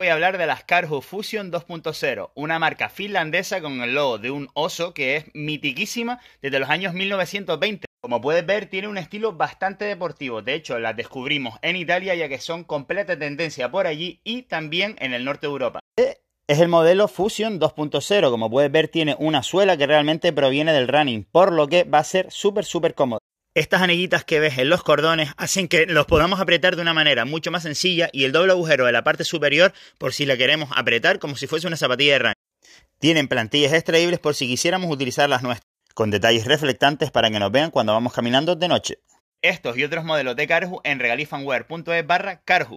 voy a hablar de las Carhu Fusion 2.0, una marca finlandesa con el logo de un oso que es mitiquísima desde los años 1920. Como puedes ver, tiene un estilo bastante deportivo. De hecho, las descubrimos en Italia ya que son completa tendencia por allí y también en el norte de Europa. E es el modelo Fusion 2.0. Como puedes ver, tiene una suela que realmente proviene del running, por lo que va a ser súper, súper cómodo. Estas anillitas que ves en los cordones hacen que los podamos apretar de una manera mucho más sencilla y el doble agujero de la parte superior por si la queremos apretar como si fuese una zapatilla de running. Tienen plantillas extraíbles por si quisiéramos utilizar las nuestras, con detalles reflectantes para que nos vean cuando vamos caminando de noche. Estos y otros modelos de Carhu en regalifanwear.es e barra Carhu.